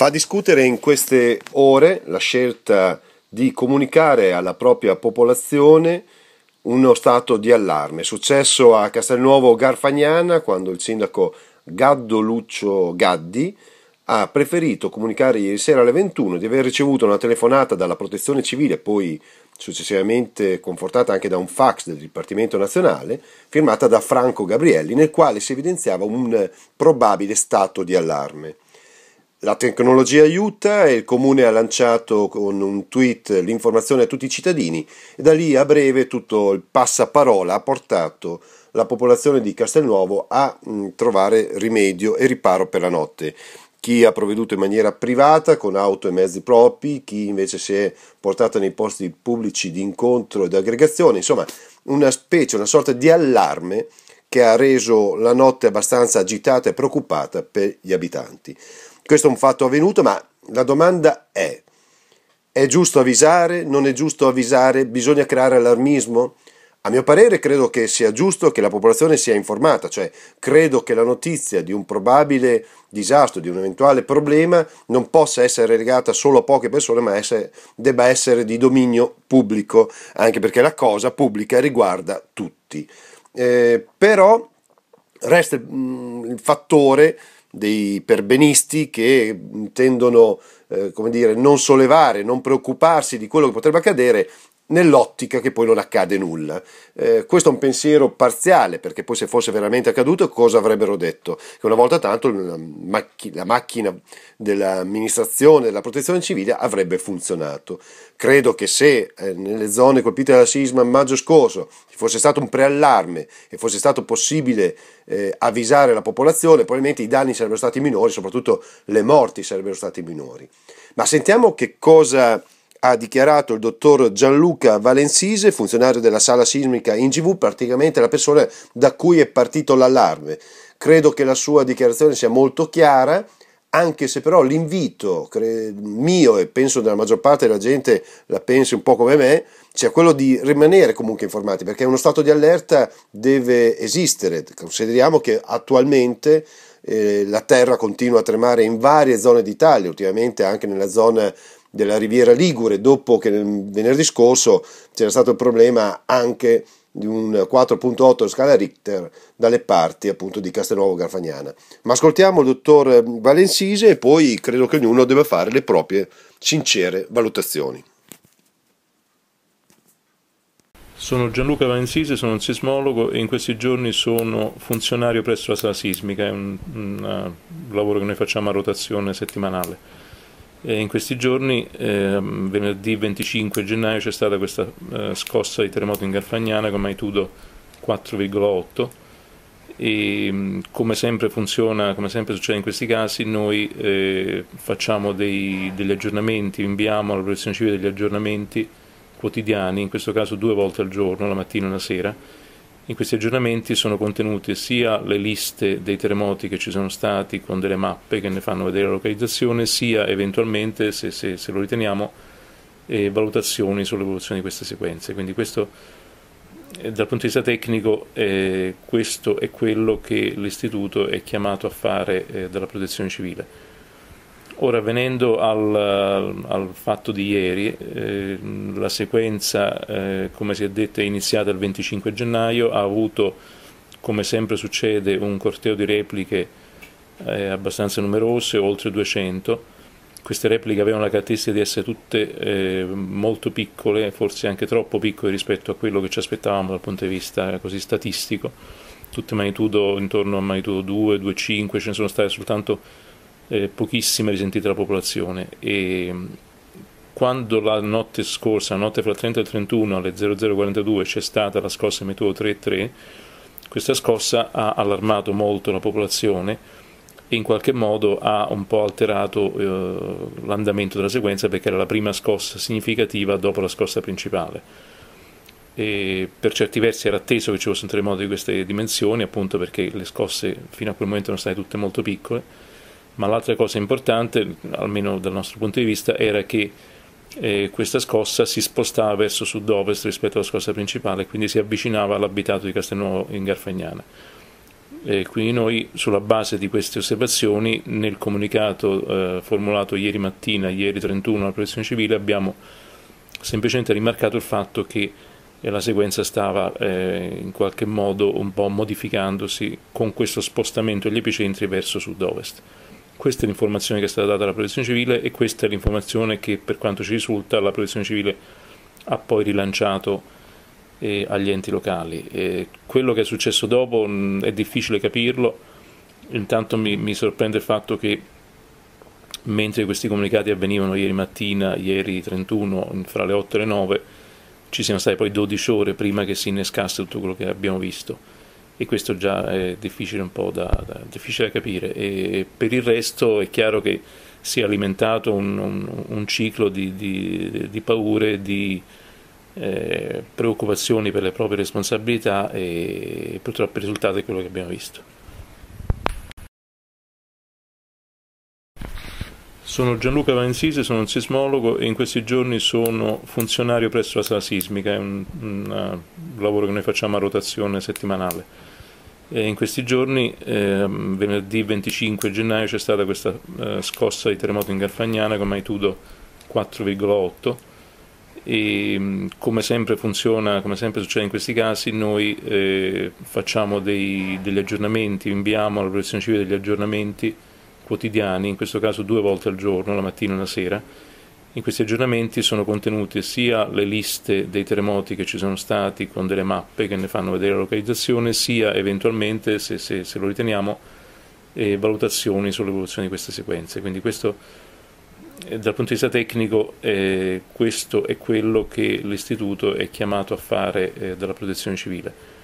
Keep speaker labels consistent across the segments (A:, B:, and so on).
A: Fa discutere in queste ore la scelta di comunicare alla propria popolazione uno stato di allarme. È successo a Castelnuovo Garfagnana quando il sindaco Gaddo Lucio Gaddi ha preferito comunicare ieri sera alle 21 di aver ricevuto una telefonata dalla protezione civile, poi successivamente confortata anche da un fax del Dipartimento Nazionale, firmata da Franco Gabrielli, nel quale si evidenziava un probabile stato di allarme. La tecnologia aiuta e il comune ha lanciato con un tweet l'informazione a tutti i cittadini e da lì a breve tutto il passaparola ha portato la popolazione di Castelnuovo a mm, trovare rimedio e riparo per la notte. Chi ha provveduto in maniera privata con auto e mezzi propri, chi invece si è portato nei posti pubblici di incontro e di aggregazione, insomma una specie, una sorta di allarme che ha reso la notte abbastanza agitata e preoccupata per gli abitanti. Questo è un fatto avvenuto, ma la domanda è, è giusto avvisare? Non è giusto avvisare? Bisogna creare allarmismo? A mio parere credo che sia giusto che la popolazione sia informata, cioè credo che la notizia di un probabile disastro, di un eventuale problema, non possa essere legata solo a poche persone, ma essere, debba essere di dominio pubblico, anche perché la cosa pubblica riguarda tutti eh, però resta mh, mm, il fattore dei perbenisti che mm, tendono eh, come dire, non sollevare, non preoccuparsi di quello che potrebbe accadere nell'ottica che poi non accade nulla. Eh, questo è un pensiero parziale, perché poi se fosse veramente accaduto cosa avrebbero detto? Che una volta tanto la, macch- la macchina dell'amministrazione, della protezione civile avrebbe funzionato. Credo che se eh, nelle zone colpite dal sisma in maggio scorso ci fosse stato un preallarme e fosse stato possibile eh, avvisare la popolazione, probabilmente i danni sarebbero stati minori, soprattutto le morti sarebbero state minori. Ma sentiamo che cosa ha dichiarato il dottor Gianluca Valensise, funzionario della sala sismica in GV, praticamente la persona da cui è partito l'allarme. Credo che la sua dichiarazione sia molto chiara, anche se però l'invito mio e penso della maggior parte della gente la pensi un po' come me, sia cioè quello di rimanere comunque informati, perché uno stato di allerta deve esistere. Consideriamo che attualmente eh, la terra continua a tremare in varie zone d'Italia, ultimamente anche nella zona della Riviera Ligure, dopo che venerdì scorso c'era stato il problema anche di un 4.8 scala Richter dalle parti appunto di Castelnuovo Garfagnana. Ma ascoltiamo il dottor Valensise e poi credo che ognuno debba fare le proprie sincere valutazioni.
B: Sono Gianluca Valensise, sono un sismologo e in questi giorni sono funzionario presso la sala sismica, è un, un, un lavoro che noi facciamo a rotazione settimanale in questi giorni, eh, venerdì 25 gennaio, c'è stata questa eh, scossa di terremoto in Garfagnana con magnitudo 4,8 e mm, come sempre funziona, come sempre succede in questi casi, noi eh, facciamo dei, degli aggiornamenti, inviamo alla protezione civile degli aggiornamenti quotidiani, in questo caso due volte al giorno, la mattina e la sera, in questi aggiornamenti sono contenute sia le liste dei terremoti che ci sono stati con delle mappe che ne fanno vedere la localizzazione, sia eventualmente, se, se, se lo riteniamo, eh, valutazioni sull'evoluzione di queste sequenze. Quindi questo, eh, dal punto di vista tecnico, eh, questo è quello che l'Istituto è chiamato a fare eh, dalla protezione civile. Ora, venendo al, al fatto di ieri, eh, la sequenza, eh, come si è detto, è iniziata il 25 gennaio, ha avuto, come sempre succede, un corteo di repliche eh, abbastanza numerose, oltre 200. Queste repliche avevano la caratteristica di essere tutte eh, molto piccole, forse anche troppo piccole rispetto a quello che ci aspettavamo dal punto di vista così statistico, tutte magnitudo intorno a magnitudo 2, 2,5, ce ne sono state soltanto eh, pochissime risentite dalla popolazione e mm, quando la notte scorsa, la notte fra il 30 e il 31 alle 0042 c'è stata la scossa Meteo 3.3, questa scossa ha allarmato molto la popolazione e in qualche modo ha un po' alterato eh, l'andamento della sequenza perché era la prima scossa significativa dopo la scossa principale. E per certi versi era atteso che ci fosse un terremoto di queste dimensioni, appunto perché le scosse fino a quel momento erano state tutte molto piccole ma l'altra cosa importante, almeno dal nostro punto di vista, era che eh, questa scossa si spostava verso sud-ovest rispetto alla scossa principale, quindi si avvicinava all'abitato di Castelnuovo in Garfagnana. Eh, quindi noi sulla base di queste osservazioni nel comunicato eh, formulato ieri mattina, ieri 31 alla protezione civile abbiamo semplicemente rimarcato il fatto che eh, la sequenza stava eh, in qualche modo un po' modificandosi con questo spostamento degli epicentri verso sud-ovest. Questa è l'informazione che è stata data alla protezione civile e questa è l'informazione che per quanto ci risulta la protezione civile ha poi rilanciato eh, agli enti locali. Eh, quello che è successo dopo mh, mm, è difficile capirlo, intanto mi, mi, sorprende il fatto che mentre questi comunicati avvenivano ieri mattina, ieri 31, fra le 8 e le 9, ci siano state poi 12 ore prima che si innescasse tutto quello che abbiamo visto e questo già è difficile un po' da, da, difficile da capire. E per il resto è chiaro che si è alimentato un, un, un ciclo di, di, di, paure, di eh, preoccupazioni per le proprie responsabilità e purtroppo il risultato è quello che abbiamo visto. Sono Gianluca Valensise, sono un sismologo e in questi giorni sono funzionario presso la sala sismica, è un, un, un eh, lavoro che noi facciamo a rotazione settimanale in questi giorni, eh, venerdì 25 gennaio, c'è stata questa eh, scossa di terremoto in Garfagnana con magnitudo 4,8 e mm, come sempre funziona, come sempre succede in questi casi, noi eh, facciamo dei, degli aggiornamenti, inviamo alla protezione civile degli aggiornamenti quotidiani, in questo caso due volte al giorno, la mattina e la sera, in questi aggiornamenti sono contenute sia le liste dei terremoti che ci sono stati con delle mappe che ne fanno vedere la localizzazione, sia eventualmente, se, se, se lo riteniamo, eh, valutazioni sull'evoluzione di queste sequenze. Quindi questo, eh, dal punto di vista tecnico, eh, questo è quello che l'Istituto è chiamato a fare eh, dalla protezione civile.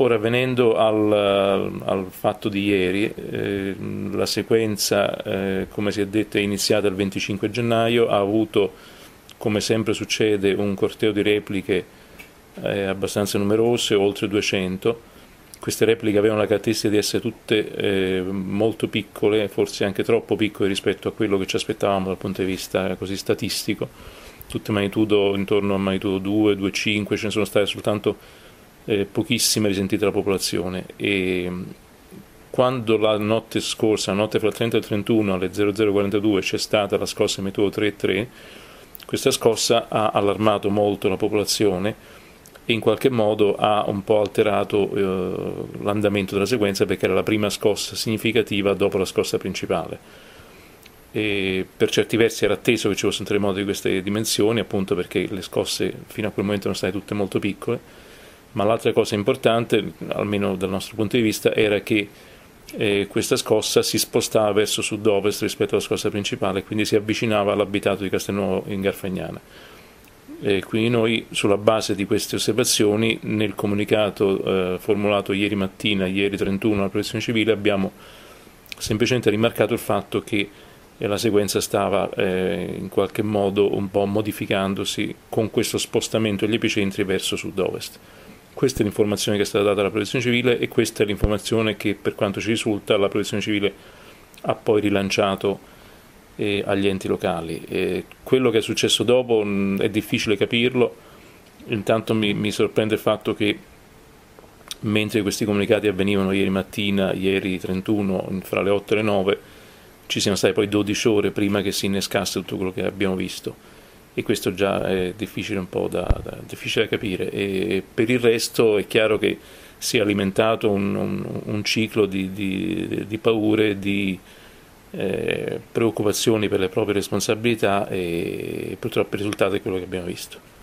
B: Ora, venendo al, al fatto di ieri, eh, la sequenza, eh, come si è detto, è iniziata il 25 gennaio, ha avuto, come sempre succede, un corteo di repliche eh, abbastanza numerose, oltre 200. Queste repliche avevano la caratteristica di essere tutte eh, molto piccole, forse anche troppo piccole rispetto a quello che ci aspettavamo dal punto di vista così statistico, tutte magnitudo intorno a magnitudo 2, 2,5, ce ne sono state soltanto eh, pochissime risentite dalla popolazione e quando la notte scorsa, la notte fra il 30 e il 31 alle 0042 c'è stata la scossa Meteo 3.3, questa scossa ha allarmato molto la popolazione e in qualche modo ha un po' alterato eh, l'andamento della sequenza perché era la prima scossa significativa dopo la scossa principale. E per certi versi era atteso che ci fosse un terremoto di queste dimensioni, appunto perché le scosse fino a quel momento erano state tutte molto piccole ma l'altra cosa importante, almeno dal nostro punto di vista, era che eh, questa scossa si spostava verso sud-ovest rispetto alla scossa principale, quindi si avvicinava all'abitato di Castelnuovo in Garfagnana. Eh, quindi noi sulla base di queste osservazioni nel comunicato eh, formulato ieri mattina, ieri 31 alla protezione civile abbiamo semplicemente rimarcato il fatto che eh, la sequenza stava eh, in qualche modo un po' modificandosi con questo spostamento degli epicentri verso sud-ovest. Questa è l'informazione che è stata data alla protezione civile e questa è l'informazione che per quanto ci risulta la protezione civile ha poi rilanciato eh, agli enti locali. Eh, quello che è successo dopo mh, mm, è difficile capirlo, intanto mi, mi sorprende il fatto che mentre questi comunicati avvenivano ieri mattina, ieri 31, fra le 8 e le 9, ci siano state poi 12 ore prima che si innescasse tutto quello che abbiamo visto e questo già è difficile un po' da, da, difficile da capire. E per il resto è chiaro che si è alimentato un, un, un ciclo di, di, di, paure, di eh, preoccupazioni per le proprie responsabilità e purtroppo il risultato è quello che abbiamo visto.